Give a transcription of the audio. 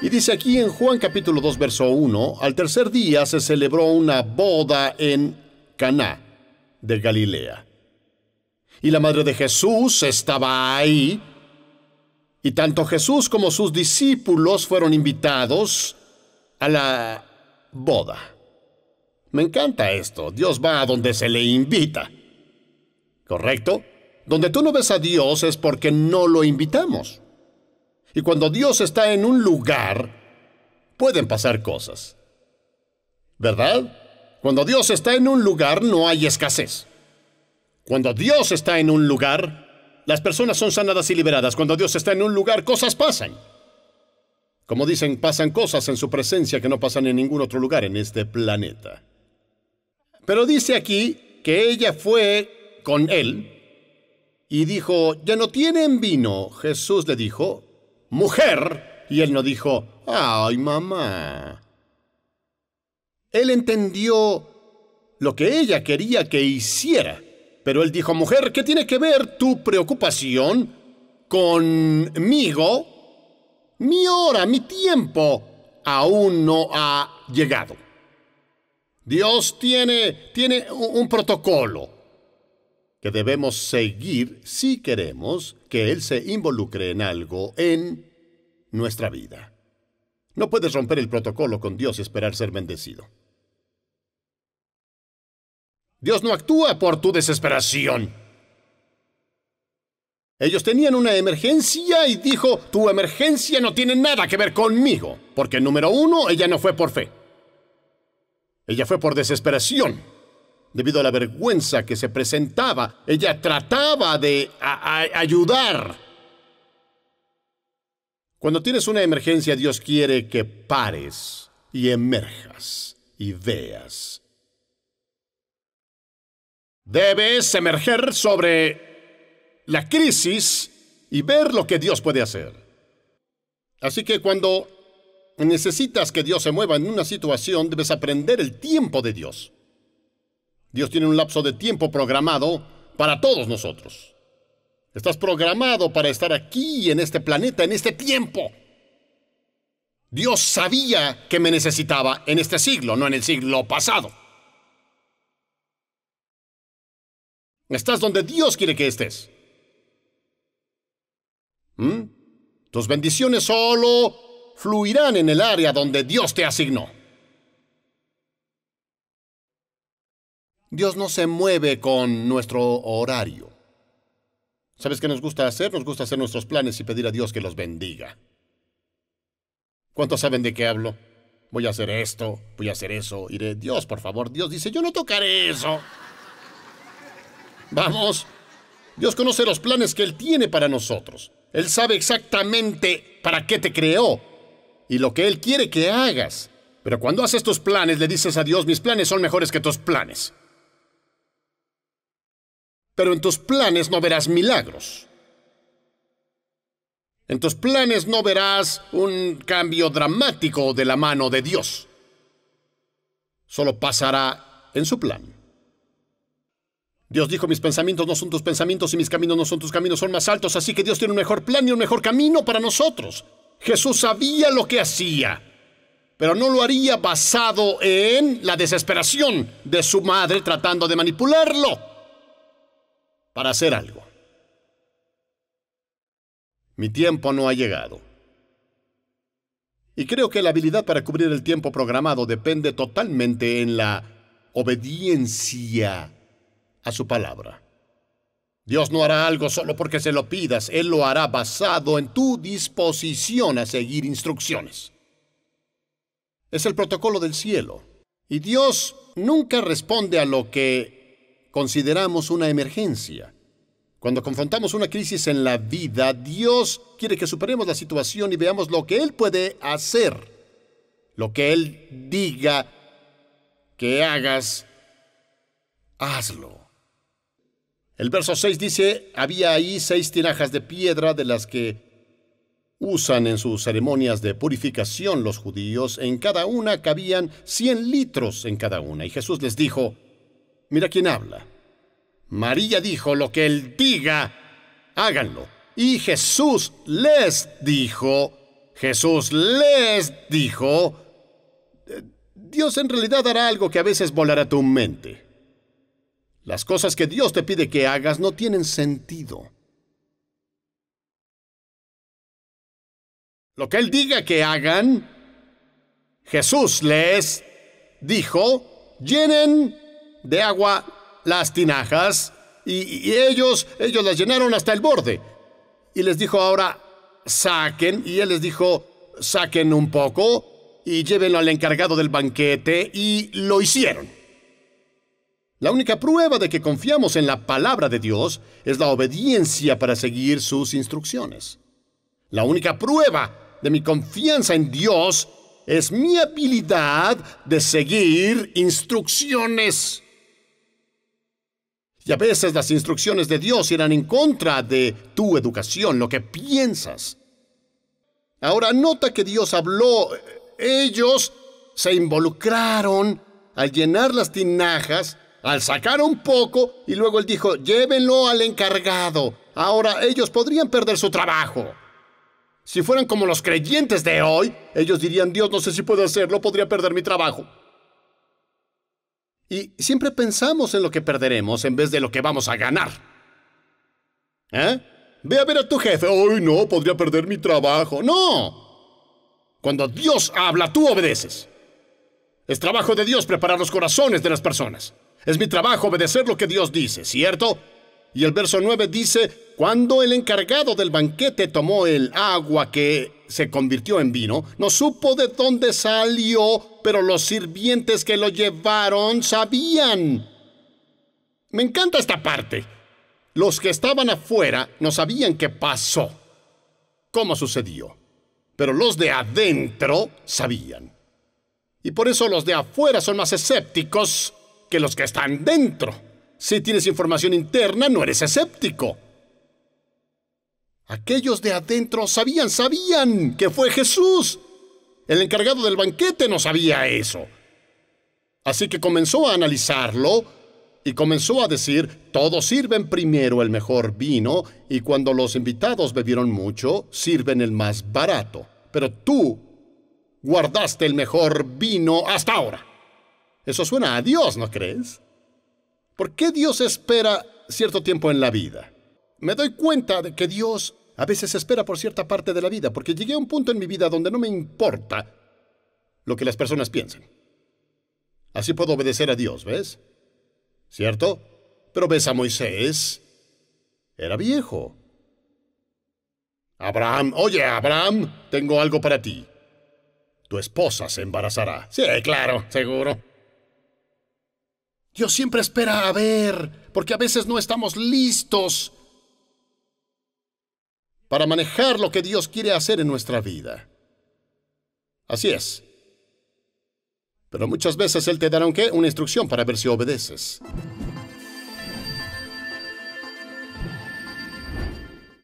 Y dice aquí en Juan capítulo 2, verso 1, al tercer día se celebró una boda en Caná de Galilea. Y la madre de Jesús estaba ahí, y tanto Jesús como sus discípulos fueron invitados a la boda. Me encanta esto, Dios va a donde se le invita. ¿Correcto? Donde tú no ves a Dios es porque no lo invitamos. Y cuando Dios está en un lugar, pueden pasar cosas. ¿Verdad? Cuando Dios está en un lugar, no hay escasez. Cuando Dios está en un lugar, las personas son sanadas y liberadas. Cuando Dios está en un lugar, cosas pasan. Como dicen, pasan cosas en su presencia que no pasan en ningún otro lugar en este planeta. Pero dice aquí que ella fue con él y dijo, ya no tienen vino. Jesús le dijo, mujer, y él no dijo, ay mamá. Él entendió lo que ella quería que hiciera, pero él dijo, mujer, ¿qué tiene que ver tu preocupación conmigo? Mi hora, mi tiempo aún no ha llegado. Dios tiene, tiene un protocolo que debemos seguir si queremos que Él se involucre en algo en nuestra vida. No puedes romper el protocolo con Dios y esperar ser bendecido. Dios no actúa por tu desesperación. Ellos tenían una emergencia y dijo, tu emergencia no tiene nada que ver conmigo, porque número uno, ella no fue por fe. Ella fue por desesperación. Debido a la vergüenza que se presentaba, ella trataba de ayudar. Cuando tienes una emergencia, Dios quiere que pares y emerjas y veas. Debes emerger sobre la crisis y ver lo que Dios puede hacer. Así que cuando necesitas que Dios se mueva en una situación, debes aprender el tiempo de Dios. Dios tiene un lapso de tiempo programado para todos nosotros. Estás programado para estar aquí, en este planeta, en este tiempo. Dios sabía que me necesitaba en este siglo, no en el siglo pasado. Estás donde Dios quiere que estés. ¿Mm? Tus bendiciones solo fluirán en el área donde Dios te asignó. Dios no se mueve con nuestro horario. ¿Sabes qué nos gusta hacer? Nos gusta hacer nuestros planes y pedir a Dios que los bendiga. ¿Cuántos saben de qué hablo? Voy a hacer esto, voy a hacer eso, iré, Dios, por favor, Dios dice, yo no tocaré eso. Vamos, Dios conoce los planes que Él tiene para nosotros. Él sabe exactamente para qué te creó y lo que Él quiere que hagas. Pero cuando haces tus planes, le dices a Dios, mis planes son mejores que tus planes pero en tus planes no verás milagros. En tus planes no verás un cambio dramático de la mano de Dios. Solo pasará en su plan. Dios dijo, mis pensamientos no son tus pensamientos y mis caminos no son tus caminos, son más altos, así que Dios tiene un mejor plan y un mejor camino para nosotros. Jesús sabía lo que hacía, pero no lo haría basado en la desesperación de su madre tratando de manipularlo para hacer algo. Mi tiempo no ha llegado. Y creo que la habilidad para cubrir el tiempo programado depende totalmente en la obediencia a su palabra. Dios no hará algo solo porque se lo pidas, Él lo hará basado en tu disposición a seguir instrucciones. Es el protocolo del cielo. Y Dios nunca responde a lo que consideramos una emergencia. Cuando confrontamos una crisis en la vida, Dios quiere que superemos la situación y veamos lo que Él puede hacer. Lo que Él diga que hagas, hazlo. El verso 6 dice, había ahí seis tinajas de piedra de las que usan en sus ceremonias de purificación los judíos. En cada una cabían 100 litros en cada una. Y Jesús les dijo, Mira quién habla. María dijo lo que él diga, háganlo. Y Jesús les dijo, Jesús les dijo, eh, Dios en realidad hará algo que a veces volará tu mente. Las cosas que Dios te pide que hagas no tienen sentido. Lo que Él diga que hagan, Jesús les dijo, llenen de agua las tinajas y, ellos, ellos las llenaron hasta el borde. Y les dijo ahora, saquen, y él les dijo, saquen un poco y llévenlo al encargado del banquete, y lo hicieron. La única prueba de que confiamos en la palabra de Dios es la obediencia para seguir sus instrucciones. La única prueba de mi confianza en Dios es mi habilidad de seguir instrucciones. Y a veces las instrucciones de Dios eran en contra de tu educación, lo que piensas. Ahora nota que Dios habló, ellos se involucraron al llenar las tinajas, al sacar un poco, y luego él dijo, llévenlo al encargado. Ahora ellos podrían perder su trabajo. Si fueran como los creyentes de hoy, ellos dirían, Dios, no sé si puedo hacerlo, podría perder mi trabajo. Y siempre pensamos en lo que perderemos en vez de lo que vamos a ganar. ¿Eh? Ve a ver a tu jefe. ¡Ay, no! Podría perder mi trabajo. ¡No! Cuando Dios habla, tú obedeces. Es trabajo de Dios preparar los corazones de las personas. Es mi trabajo obedecer lo que Dios dice, ¿cierto? Y el verso 9 dice, cuando el encargado del banquete tomó el agua que se convirtió en vino, no supo de dónde salió, pero los sirvientes que lo llevaron sabían. Me encanta esta parte. Los que estaban afuera no sabían qué pasó, cómo sucedió, pero los de adentro sabían. Y por eso los de afuera son más escépticos que los que están dentro. Si tienes información interna, no eres escéptico. Aquellos de adentro sabían, sabían que fue Jesús. El encargado del banquete no sabía eso. Así que comenzó a analizarlo y comenzó a decir, todos sirven primero el mejor vino y cuando los invitados bebieron mucho, sirven el más barato. Pero tú guardaste el mejor vino hasta ahora. Eso suena a Dios, ¿no crees? ¿Por qué Dios espera cierto tiempo en la vida? me doy cuenta de que Dios a veces espera por cierta parte de la vida, porque llegué a un punto en mi vida donde no me importa lo que las personas piensen. Así puedo obedecer a Dios, ¿ves? ¿Cierto? Pero ves a Moisés. Era viejo. Abraham, oye, Abraham, tengo algo para ti. Tu esposa se embarazará. Sí, claro, seguro. Dios siempre espera a ver, porque a veces no estamos listos para manejar lo que Dios quiere hacer en nuestra vida. Así es. Pero muchas veces Él te dará un una instrucción para ver si obedeces.